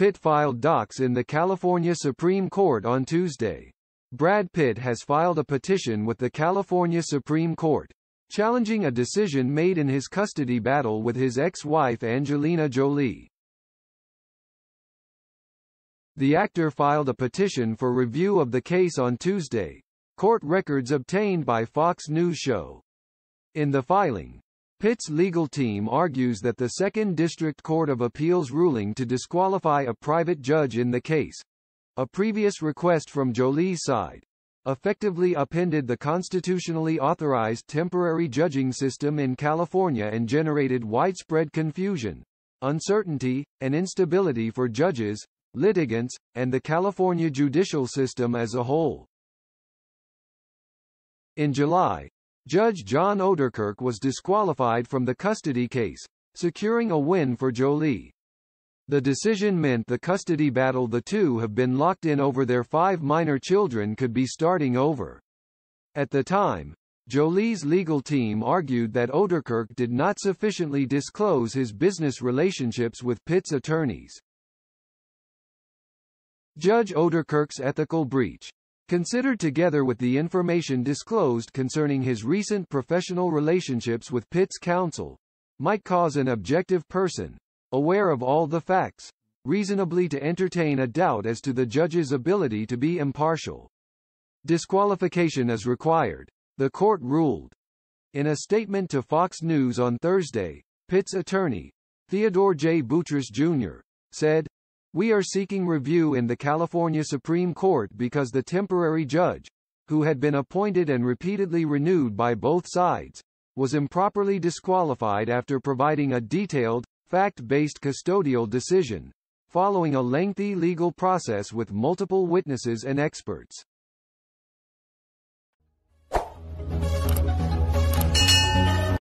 Pitt filed docs in the California Supreme Court on Tuesday. Brad Pitt has filed a petition with the California Supreme Court, challenging a decision made in his custody battle with his ex-wife Angelina Jolie. The actor filed a petition for review of the case on Tuesday, court records obtained by Fox News show. In the filing, Pitt's legal team argues that the Second District Court of Appeals ruling to disqualify a private judge in the case a previous request from Jolie's side effectively upended the constitutionally authorized temporary judging system in California and generated widespread confusion, uncertainty, and instability for judges, litigants, and the California judicial system as a whole. In July, Judge John Oderkirk was disqualified from the custody case, securing a win for Jolie. The decision meant the custody battle the two have been locked in over their five minor children could be starting over. At the time, Jolie's legal team argued that Oderkirk did not sufficiently disclose his business relationships with Pitt's attorneys. Judge Oderkirk's ethical breach Considered together with the information disclosed concerning his recent professional relationships with Pitt's counsel, might cause an objective person, aware of all the facts, reasonably to entertain a doubt as to the judge's ability to be impartial. Disqualification is required, the court ruled. In a statement to Fox News on Thursday, Pitt's attorney, Theodore J. Bouchers Jr., said, we are seeking review in the California Supreme Court because the temporary judge, who had been appointed and repeatedly renewed by both sides, was improperly disqualified after providing a detailed, fact-based custodial decision, following a lengthy legal process with multiple witnesses and experts.